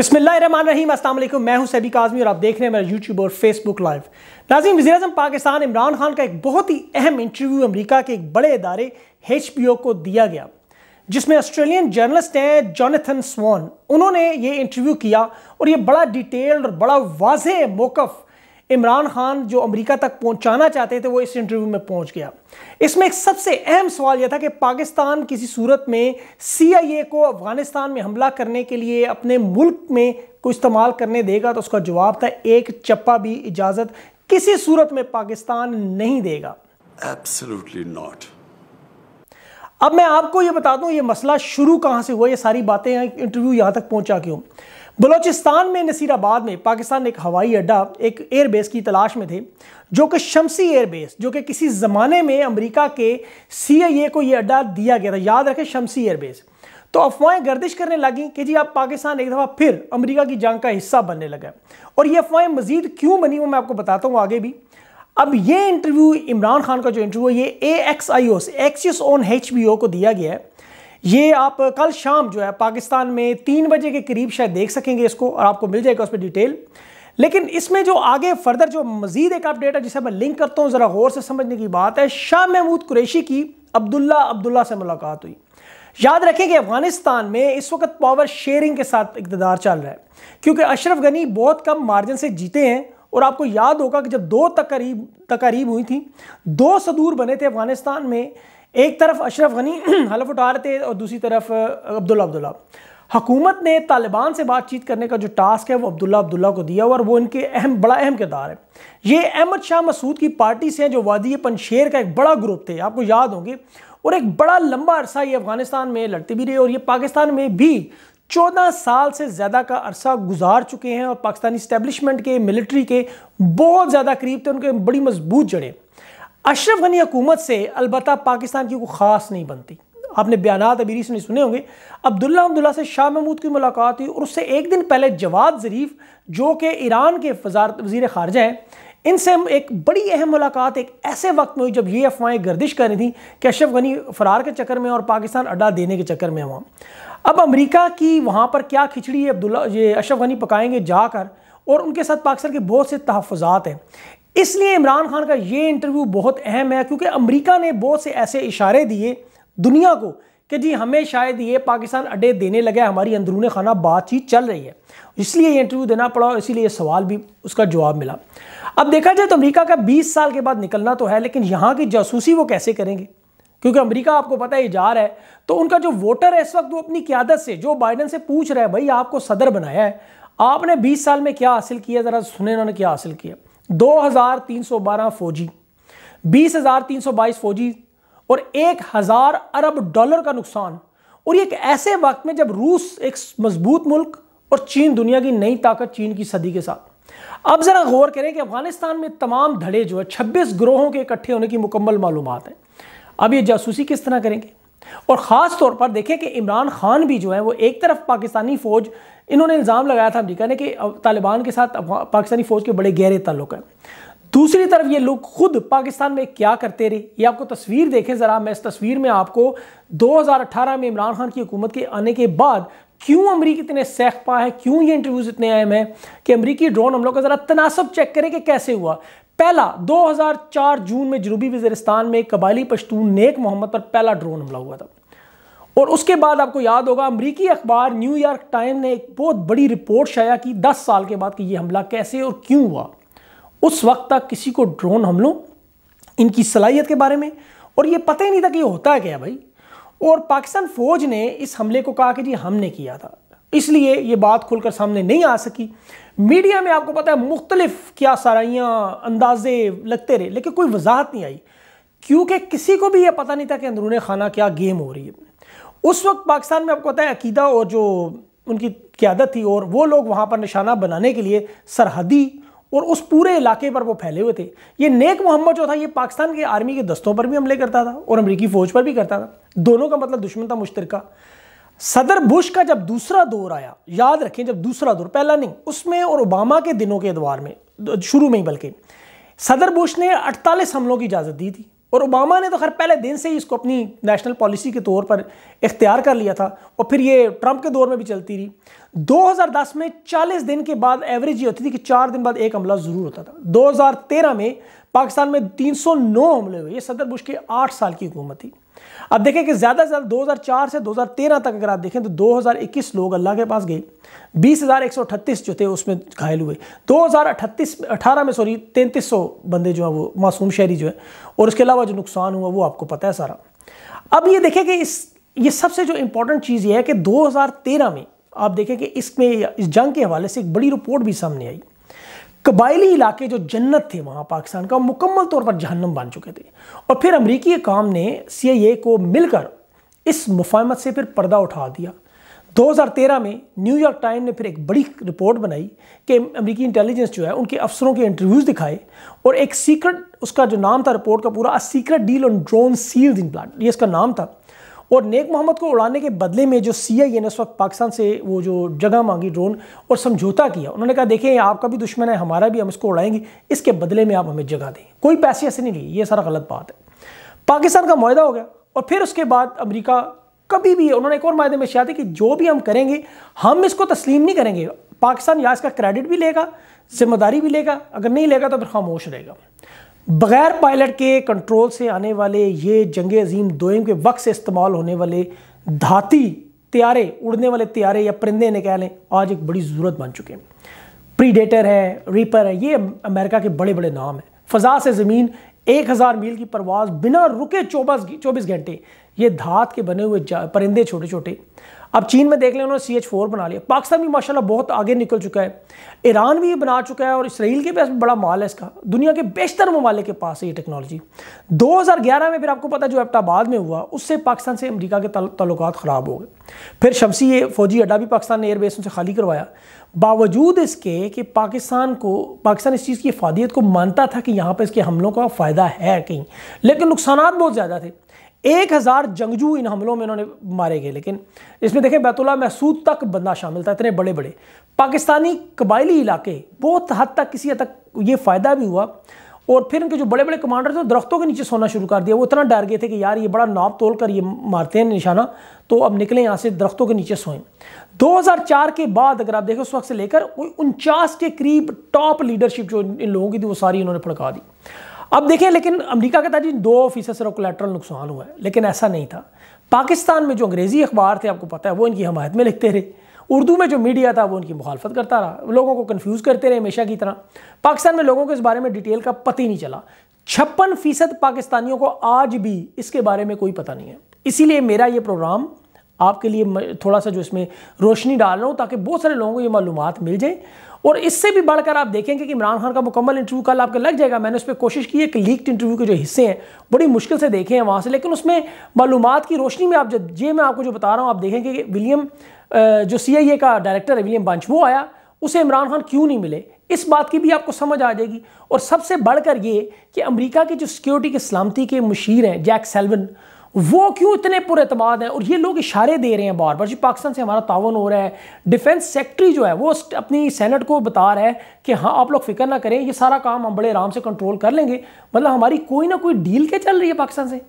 बिस्मिल्लाम असलम मैं हूं सैबी काजमी और आप देख रहे हैं मेरा यूट्यूब और फेसबुक लाइव नाजिम वजी अजम पाकिस्तान इमरान खान का एक बहुत ही अहम इंटरव्यू अमरीका के एक बड़े इदारे एच को दिया गया जिसमें ऑस्ट्रेलियन जर्नलिस्ट हैं जॉनथन स्वान उन्होंने ये इंटरव्यू किया और ये बड़ा डिटेल्ड और बड़ा वाज मौकफ इमरान खान जो अमेरिका तक पहुंचाना चाहते थे वो इस इंटरव्यू में पहुंच गया इसमें एक सबसे अहम सवाल यह था कि पाकिस्तान किसी सूरत में सीआईए को अफगानिस्तान में हमला करने के लिए अपने मुल्क में को इस्तेमाल करने देगा तो उसका जवाब था एक चप्पा भी इजाज़त किसी सूरत में पाकिस्तान नहीं देगा नॉट अब मैं आपको यह बता दूं ये मसला शुरू कहां से हुआ ये सारी बातें इंटरव्यू यहां तक पहुंचा क्यों बलोचिस्तान में नसीराबाद में पाकिस्तान एक हवाई अड्डा एक एयरबेस की तलाश में थे जो कि शमसी एयरबेस जो कि किसी ज़माने में अमेरिका के सीआईए को यह अड्डा दिया गया था याद रखें शमसी एयरबेस तो अफवाहें गर्दिश करने लगी कि जी आप पाकिस्तान एक दफ़ा फिर अमेरिका की जंग का हिस्सा बनने लगा और ये अफवाहें मजीद क्यों बनी वो मैं आपको बताता हूँ आगे भी अब ये इंटरव्यू इमरान खान का जो इंटरव्यू है ये A X I O Axios axis on H B O को दिया गया है ये आप कल शाम जो है पाकिस्तान में तीन बजे के करीब शायद देख सकेंगे इसको और आपको मिल जाएगा उस पर डिटेल लेकिन इसमें जो आगे फर्दर जो मजीद एक अपडेट है जिसे मैं लिंक करता हूँ ज़रा गौर से समझने की बात है शाह महमूद कुरैशी की अब्दुल्ला अब्दुल्ला से मुलाकात हुई याद रखें कि अफगानिस्तान में इस वक्त पावर शेयरिंग के साथ इकतदार चल रहा है क्योंकि अशरफ गनी बहुत कम मार्जिन से जीते हैं और आपको याद होगा कि जब दो तकरीब तकरीब हुई थी दो सदूर बने थे अफगानिस्तान में एक तरफ अशरफ गनी हलफ उठा रहे थे और दूसरी तरफ अब्दुल्ला अब्दुल्ला हकूमत ने तालिबान से बातचीत करने का जो टास्क है वो अब्दुल्ला अब्दुल्ला को दिया हुआ और वो इनके अहम बड़ा अहम किरदार है ये अहमद शाह मसूद की पार्टी से हैं जो वादी पनशेर का एक बड़ा ग्रुप थे आपको याद होंगे और एक बड़ा लंबा अरसा ये अफगानिस्तान में लड़ते भी रहे और ये पाकिस्तान में भी चौदह साल से ज़्यादा का अरसा गुजार चुके हैं और पाकिस्तानी स्टैब्लिशमेंट के मिलिट्री के बहुत ज़्यादा करीब थे उनके बड़ी मजबूत जड़ें अशरफ गनी हुकूमत से अलबत् पाकिस्तान की कोई ख़ास नहीं बनती आपने बयान अभी रिसेंटली सुने होंगे अब्दुल्ला अब्दुल्ला से शाह महमूद की मुलाकात हुई और उससे एक दिन पहले जवाद ज़रीफ जो कि ईरान के वजीर खारजा हैं इनसे एक बड़ी अहम मुलाकात एक ऐसे वक्त में हुई जब ये अफवाहें गर्दिश कर रही थी कि अशरफ गनी फरार के चक्कर में और पाकिस्तान अड्डा देने के चक्कर में वहाँ अब अमरीका की वहाँ पर क्या खिचड़ी अब्दुल्ला ये अशरफ गनी पकाएंगे जाकर और उनके साथ पाकिस्तान के बहुत से तहफ़ात हैं इसलिए इमरान खान का ये इंटरव्यू बहुत अहम है क्योंकि अमेरिका ने बहुत से ऐसे इशारे दिए दुनिया को कि जी हमें शायद ये पाकिस्तान अड्डे देने लगा है हमारी अंदरून खाना बातचीत चल रही है इसलिए ये इंटरव्यू देना पड़ा और इसीलिए सवाल भी उसका जवाब मिला अब देखा जाए तो अमरीका का बीस साल के बाद निकलना तो है लेकिन यहाँ की जासूसी वो कैसे करेंगे क्योंकि अमेरिका आपको पता है जा रहा है तो उनका जो वोटर है इस वक्त वो अपनी क्यादत से जो बाइडन से पूछ रहा है भाई आपको सदर बनाया है आपने बीस साल में क्या हासिल किया ज़रा सुने उन्होंने क्या हासिल किया 2312 फौजी 20,322 फौजी और 1000 अरब डॉलर का नुकसान और ये एक ऐसे वक्त में जब रूस एक मजबूत मुल्क और चीन दुनिया की नई ताकत चीन की सदी के साथ अब जरा गौर करें कि अफगानिस्तान में तमाम धड़े जो है 26 ग्रोहों के इकट्ठे होने की मुकम्मल मालूम है अब ये जासूसी किस तरह करेंगे और ख़ास तौर पर देखें कि इमरान खान भी जो है वो एक तरफ पाकिस्तानी फ़ौज इन्होंने इल्ज़ाम लगाया था अमरीका ने कि तालिबान के साथ पाकिस्तानी फ़ौज के बड़े गहरे तल्लुक हैं दूसरी तरफ ये लोग खुद पाकिस्तान में क्या करते रहे ये आपको तस्वीर देखें ज़रा मैं इस तस्वीर में आपको 2018 में इमरान खान की हुकूमत के आने के बाद क्यों अमरीकी इतने सेख पा है क्यों ये इंटरव्यूज़ इतने अहम हैं कि अमरीकी ड्रोन हमलों का ज़रा तनासब चेक करें कि कैसे हुआ पहला 2004 जून में जनूबी वजरिस्तान में कबायली पश्तून नेक मोहम्मद पर पहला ड्रोन हमला हुआ था और उसके बाद आपको याद होगा अमरीकी अखबार न्यूयॉर्क टाइम ने एक बहुत बड़ी रिपोर्ट शाया की दस साल के बाद कि यह हमला कैसे और क्यों हुआ उस वक्त तक किसी को ड्रोन हमलों इनकी सलाहियत के बारे में और ये पता ही नहीं था कि ये होता है क्या भाई और पाकिस्तान फ़ौज ने इस हमले को कहा कि जी हमने किया था इसलिए ये बात खुलकर सामने नहीं आ सकी मीडिया में आपको पता है मुख्तलिफ क्या साराइयाँ अंदाजे लगते रहे लेकिन कोई वजाहत नहीं आई क्योंकि किसी को भी ये पता नहीं था कि अंदरून खाना क्या गेम हो रही है उस वक्त पाकिस्तान में आपको पता है अकीदा और जो उनकी क्यादत थी और वो लोग वहाँ पर निशाना बनाने के लिए सरहदी और उस पूरे इलाके पर वो फैले हुए थे ये नेक मोहम्मद जो था ये पाकिस्तान के आर्मी के दस्तों पर भी हमले करता था और अमरीकी फ़ौज पर भी करता था दोनों का मतलब दुश्मन था मुश्तरका सदर बुश का जब दूसरा दौर आया याद रखें जब दूसरा दौर पहला नहीं उसमें और ओबामा के दिनों के अदवार में शुरू में ही बल्कि सदर बुश ने 48 हमलों की इजाज़त दी थी और ओबामा ने तो खैर पहले दिन से ही इसको अपनी नेशनल पॉलिसी के तौर पर इख्तियार कर लिया था और फिर ये ट्रंप के दौर में भी चलती रही 2010 में 40 दिन के बाद एवरेज ये होती थी कि चार दिन बाद एक हमला ज़रूर होता था 2013 में पाकिस्तान में 309 हमले हुए ये सदर बुश के आठ साल की हुकूमत थी अब देखें कि ज़्यादा से ज़्यादा दो से 2013 तक अगर आप देखें तो 2021 लोग अल्लाह के पास गए बीस जो थे उसमें घायल हुए दो हज़ार अठारह में सॉरी तैंतीस बंदे जो है वो मासूम शहरी जो है और उसके अलावा जो नुकसान हुआ वो आपको पता है सारा अब ये देखें कि इस ये सबसे जो इम्पोर्टेंट चीज़ ये है कि 2013 में आप देखें कि इसमें इस जंग के हवाले से एक बड़ी रिपोर्ट भी सामने आई कबायली इलाके जो जन्नत थे वहाँ पाकिस्तान का मुकम्मल तौर पर जहन्नम बन चुके थे और फिर अमरीकी काम ने सी को मिलकर इस मुफाहमत से फिर पर्दा उठा दिया 2013 में न्यूयॉर्क टाइम ने फिर एक बड़ी रिपोर्ट बनाई कि अमेरिकी इंटेलिजेंस जो है उनके अफसरों के इंटरव्यूज़ दिखाए और एक सीक्रेट उसका जो नाम था रिपोर्ट का पूरा a secret deal on drone seals in plant ये इसका नाम था और नेक मोहम्मद को उड़ाने के बदले में जो सी आई ने उस वक्त पाकिस्तान से वो जो जगह मांगी ड्रोन और समझौता किया उन्होंने कहा देखें आपका भी दुश्मन है हमारा भी हम इसको उड़ाएंगे इसके बदले में आप हमें जगह दें कोई पैसे ऐसे नहीं लिए ये सारा गलत बात है पाकिस्तान का माह हो गया और फिर उसके बाद अमरीका कभी भी उन्होंने एक और माहे में शायद कि जो भी हम करेंगे हम इसको तस्लीम नहीं करेंगे पाकिस्तान या इसका क्रेडिट भी लेगा जिम्मेदारी भी लेगा अगर नहीं लेगा तो फिर खामोश रहेगा बग़ैर पायलट के कंट्रोल से आने वाले ये जंग अजीम दो के वक्त से इस्तेमाल होने वाले धाती त्यारे उड़ने वाले त्यारे या परिंदे ने कह लें आज एक बड़ी ज़रूरत बन चुके हैं प्रीडेटर है रीपर है ये अमेरिका के बड़े बड़े नाम हैं फ़जा से ज़मीन एक हज़ार मील की परवाज़ बिना रुके चौबीस चौबीस घंटे ये धात के बने हुए परिंदे छोटे छोटे अब चीन में देख लें उन्होंने सी एच फोर बना लिया पाकिस्तान भी माशाल्लाह बहुत आगे निकल चुका है ईरान भी ये बना चुका है और इसराइल के पास बड़ा माल है इसका दुनिया के बेशतर ममालिक के पास है ये टेक्नोलॉजी 2011 में फिर आपको पता है जो एबटाबाद में हुआ उससे पाकिस्तान से अमरीका के तल्लुक ख़राब हो गए फिर शमसी ये फौजी अड्डा भी पाकिस्तान ने एयरबेस उनसे खाली करवाया बावजूद इसके कि पाकिस्तान को पाकिस्तान इस चीज़ की अफादियत को मानता था कि यहाँ पर इसके हमलों का फ़ायदा है कहीं लेकिन नुकसान बहुत ज़्यादा थे एक हज़ार जंगजू इन हमलों में इन्होंने मारे गए लेकिन इसमें देखें बैतुल्ला महसूद तक बंदा शामिल था इतने बड़े बड़े पाकिस्तानी कबायली इलाके बहुत हद तक किसी हद तक ये फ़ायदा भी हुआ और फिर इनके जो बड़े बड़े कमांडर थे दरख्तों के नीचे सोना शुरू कर दिया वो इतना डर गए थे कि यार ये बड़ा नाप तोल कर ये मारते हैं निशाना तो अब निकलें यहाँ से दरख्तों के नीचे सोएं 2004 के बाद अगर आप देखें उस वक्त से लेकर कोई उनचास के करीब टॉप लीडरशिप जो इन लोगों की थी वो सारी इन्होंने फड़का दी अब देखें लेकिन अमेरिका कहता जी दो फीसद सिर्फ कोलेट्रल नुकसान हुआ है लेकिन ऐसा नहीं था पाकिस्तान में जो अंग्रेज़ी अखबार थे आपको पता है वो इनकी हमायत में लिखते रहे उर्दू में जो मीडिया था वो उनकी मुखालफत करता रहा लोगों को कन्फ्यूज़ करते रहे हमेशा की तरह पाकिस्तान में लोगों को इस बारे में डिटेल का पता ही नहीं चला छप्पन फीसद पाकिस्तानियों को आज भी इसके बारे में कोई पता नहीं है इसीलिए मेरा ये प्रोग्राम आपके लिए थोड़ा सा जो इसमें रोशनी डाल रहा हूँ ताकि बहुत सारे लोगों को ये मालूम मिल जाए और इससे भी बढ़कर आप देखेंगे कि इमरान खान का मुकम्मल इंटरव्यू कल आपका लग जाएगा मैंने उस पर कोशिश की है कि लीक्ड इंटरव्यू के जो हिस्से हैं बड़ी मुश्किल से देखे हैं वहाँ से लेकिन उसमें मालूम की रोशनी में आप जब ये मैं आपको जो बता रहा हूँ आप देखेंगे कि विलियम जो सी का डायरेक्टर है विलियम बंच वो आया उसे इमरान खान क्यों नहीं मिले इस बात की भी आपको समझ आ जाएगी और सबसे बढ़कर ये कि अमरीका के जो सिक्योरिटी के सलामती के मशीर हैं जैक सेल्वन वो क्यों इतने पुरतमाद हैं और ये लोग इशारे दे रहे हैं बार बार जी पाकिस्तान से हमारा तावन हो रहा है डिफेंस सेक्रेटरी जो है वो अपनी सेनेट को बता रहा है कि हाँ आप लोग फिक्र ना करें ये सारा काम हम बड़े आराम से कंट्रोल कर लेंगे मतलब हमारी कोई ना कोई डील क्या चल रही है पाकिस्तान से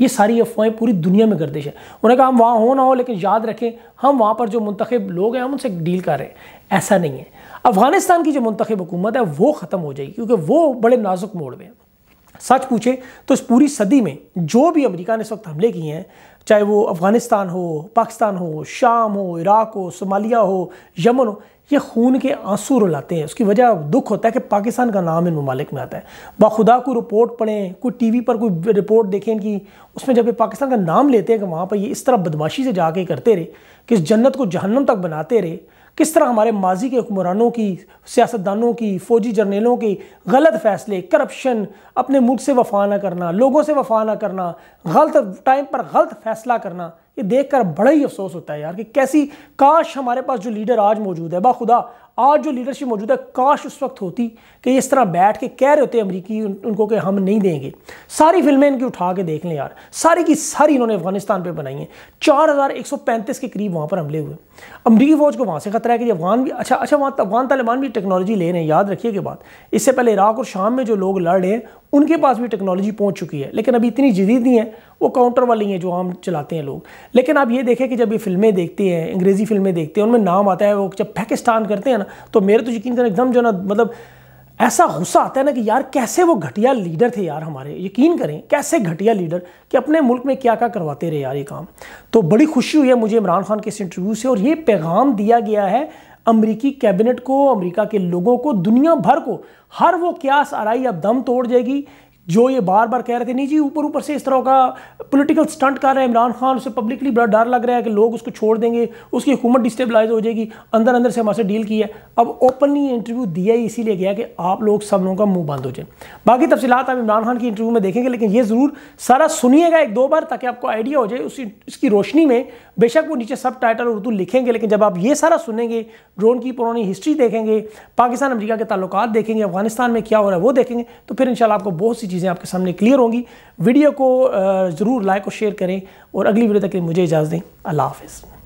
ये सारी अफवाहें पूरी दुनिया में गर्दिश है उन्होंने कहा हम वहाँ हो ना हो लेकिन याद रखें हम वहाँ पर जो मंतखब लोग हैं हम उनसे डील कर रहे हैं ऐसा नहीं है अफगानिस्तान की जो मंतखब हुकूमत है वो ख़त्म हो जाएगी क्योंकि वो बड़े नाजुक मोड़ में सच पूछे तो इस पूरी सदी में जो भी अमेरिका ने इस वक्त हमले किए हैं चाहे वो अफ़गानिस्तान हो पाकिस्तान हो शाम हो इराक हो सोमालिया हो यमन हो ये खून के आंसू रुलाते हैं उसकी वजह दुख होता है कि पाकिस्तान का नाम इन ममालिक में आता है बाखुदा कोई रिपोर्ट पढ़ें कोई टीवी पर कोई रिपोर्ट देखें इनकी उसमें जब ये पाकिस्तान का नाम लेते हैं कि वहाँ पर ये इस तरह बदमाशी से जाके करते रहे कि इस जन्नत को जहन्नम तक बनाते रहे किस तरह हमारे माजी के हुक्मरानों की सियासतदानों की फ़ौजी जर्नेलों के गलत फ़ैसले करप्शन अपने मुल्क से वफा ना करना लोगों से वफा ना करना गलत टाइम पर गलत फ़ैसला करना ये देखकर बड़ा ही अफसोस होता है यार कि कैसी काश हमारे पास जो लीडर आज मौजूद है बाखुदा आज जो लीडरशिप मौजूद है काश उस वक्त होती कि इस तरह बैठ के कह रहे होते अमरीकी उन, उनको कि हम नहीं देंगे सारी फिल्में इनकी उठा के देख लें यार सारी की सारी इन्होंने अफगानिस्तान पर बनाई हैं चार हज़ार एक सौ पैंतीस के करीब वहाँ पर हमले हुए अमरीकी फ़ौज को वहाँ से खतरा है कि अफगान भी अच्छा अच्छा वहाँ अफगान तालिबान भी टेक्नोलॉजी ले रहे हैं याद रखिए कि बात इससे पहले इराक और शाम में जो लोग लड़ रहे हैं उनके पास भी टेक्नोलॉजी पहुँच चुकी है लेकिन अभी इतनी जदीद नहीं है वो काउंटर वाली हैं जो हम चलाते हैं लोग लेकिन आप ये देखें कि जब ये फिल्में देखते हैं अंग्रेज़ी फिल्में देखते हैं उनमें नाम आता है वो जब पाकिस्तान करते हैं ना तो मेरे तो यकीन एकदम जो ना मतलब ऐसा गुस्सा आता है ना कि यार कैसे वो घटिया लीडर थे यार हमारे यकीन करें कैसे घटिया लीडर कि अपने मुल्क में क्या क्या करवाते रहे यार ये काम तो बड़ी खुशी हुई है मुझे इमरान खान के इस इंटरव्यू से और ये पैगाम दिया गया है अमरीकी कैबिनेट को अमेरिका के लोगों को दुनिया भर को हर वो क्यास आरई अब दम तोड़ जाएगी जो ये बार बार कह रहे थे नहीं जी ऊपर ऊपर से इस तरह का पॉलिटिकल स्टंट कर रहे हैं इमरान खान उसे पब्लिकली बड़ा डर लग रहा है कि लोग उसको छोड़ देंगे उसकी हुकूमत डिस्टेबलाइज हो जाएगी अंदर अंदर से हमारे डील की है अब ओपनली इंटरव्यू दिया ही इसीलिए गया कि आप लोग सब लोगों का मुंह बंद हो जाए बाकी तफसीत आप इमरान खान की इंटरव्यू में देखेंगे लेकिन ये ज़रूर सारा सुनिएगा एक दो बार ताकि आपको आइडिया हो जाए उसी इसकी रोशनी में बेशक वो नीचे सब टाइटल उर्दू लिखेंगे लेकिन जब आप ये सारा सुनेंगे ड्रोन की पुरानी हिस्ट्री देखेंगे पाकिस्तान अमरीका के ताल्लुक देखेंगे अफगानिस्तान में क्या हो रहा है वो देखेंगे तो फिर इनशाला आपको बहुत सी चीज़ें आपके सामने क्लियर होंगी वीडियो को ज़रूर लाइक और शेयर करें और अगली वीडियो तक के लिए मुझे इजाज़त दें अल्लाह हाफिज़